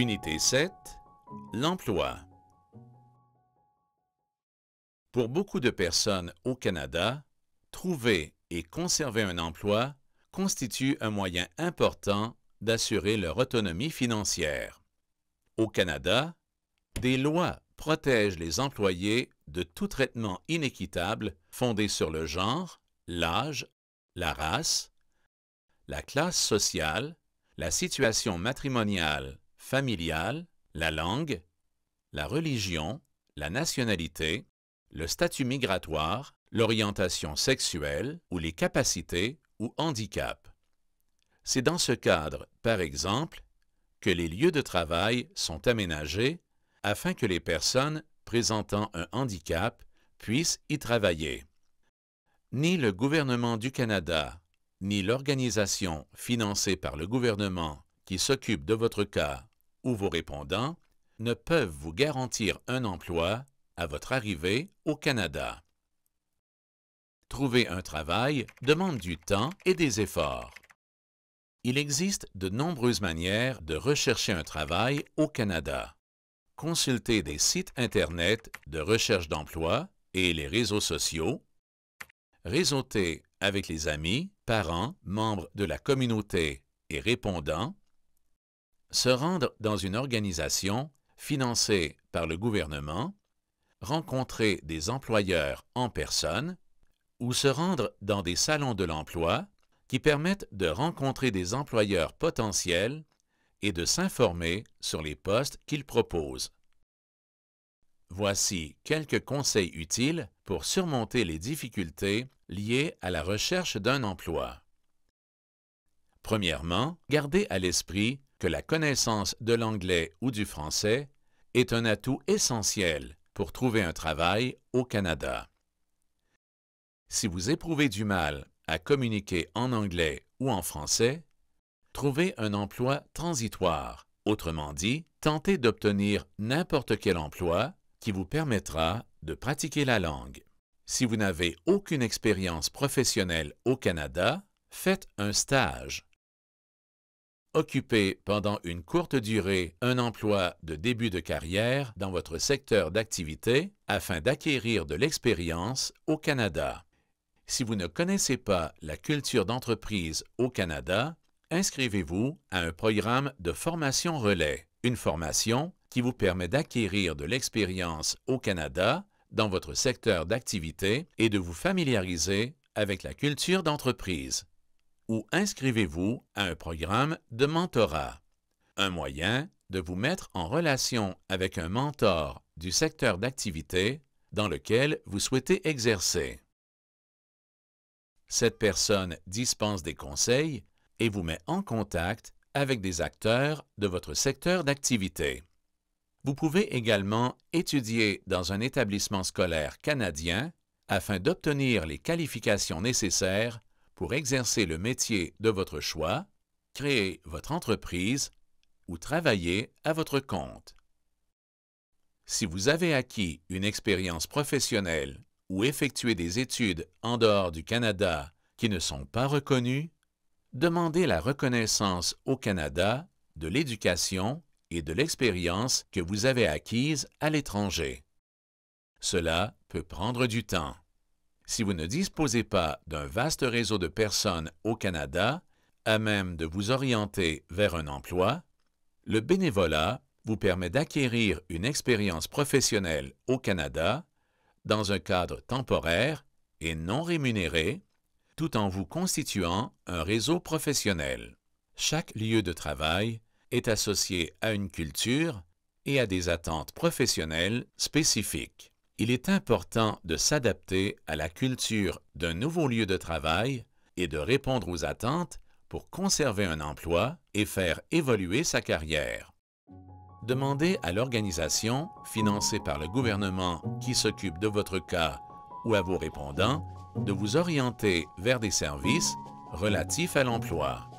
Unité 7. L'emploi. Pour beaucoup de personnes au Canada, trouver et conserver un emploi constitue un moyen important d'assurer leur autonomie financière. Au Canada, des lois protègent les employés de tout traitement inéquitable fondé sur le genre, l'âge, la race, la classe sociale, la situation matrimoniale familiale, la langue, la religion, la nationalité, le statut migratoire, l'orientation sexuelle ou les capacités ou handicaps. C'est dans ce cadre, par exemple, que les lieux de travail sont aménagés afin que les personnes présentant un handicap puissent y travailler. Ni le gouvernement du Canada, ni l'organisation financée par le gouvernement qui s'occupe de votre cas ou vos répondants ne peuvent vous garantir un emploi à votre arrivée au Canada. Trouver un travail demande du temps et des efforts. Il existe de nombreuses manières de rechercher un travail au Canada. Consultez des sites Internet de recherche d'emploi et les réseaux sociaux. Réseauter avec les amis, parents, membres de la communauté et répondants. Se rendre dans une organisation financée par le gouvernement, rencontrer des employeurs en personne ou se rendre dans des salons de l'emploi qui permettent de rencontrer des employeurs potentiels et de s'informer sur les postes qu'ils proposent. Voici quelques conseils utiles pour surmonter les difficultés liées à la recherche d'un emploi. Premièrement, gardez à l'esprit que la connaissance de l'anglais ou du français est un atout essentiel pour trouver un travail au Canada. Si vous éprouvez du mal à communiquer en anglais ou en français, trouvez un emploi transitoire, autrement dit, tentez d'obtenir n'importe quel emploi qui vous permettra de pratiquer la langue. Si vous n'avez aucune expérience professionnelle au Canada, faites un stage Occupez pendant une courte durée un emploi de début de carrière dans votre secteur d'activité afin d'acquérir de l'expérience au Canada. Si vous ne connaissez pas la culture d'entreprise au Canada, inscrivez-vous à un programme de formation relais, une formation qui vous permet d'acquérir de l'expérience au Canada dans votre secteur d'activité et de vous familiariser avec la culture d'entreprise ou inscrivez-vous à un programme de mentorat. Un moyen de vous mettre en relation avec un mentor du secteur d'activité dans lequel vous souhaitez exercer. Cette personne dispense des conseils et vous met en contact avec des acteurs de votre secteur d'activité. Vous pouvez également étudier dans un établissement scolaire canadien afin d'obtenir les qualifications nécessaires pour exercer le métier de votre choix, créer votre entreprise ou travailler à votre compte. Si vous avez acquis une expérience professionnelle ou effectué des études en dehors du Canada qui ne sont pas reconnues, demandez la reconnaissance au Canada de l'éducation et de l'expérience que vous avez acquise à l'étranger. Cela peut prendre du temps si vous ne disposez pas d'un vaste réseau de personnes au Canada à même de vous orienter vers un emploi, le bénévolat vous permet d'acquérir une expérience professionnelle au Canada dans un cadre temporaire et non rémunéré, tout en vous constituant un réseau professionnel. Chaque lieu de travail est associé à une culture et à des attentes professionnelles spécifiques il est important de s'adapter à la culture d'un nouveau lieu de travail et de répondre aux attentes pour conserver un emploi et faire évoluer sa carrière. Demandez à l'organisation financée par le gouvernement qui s'occupe de votre cas ou à vos répondants de vous orienter vers des services relatifs à l'emploi.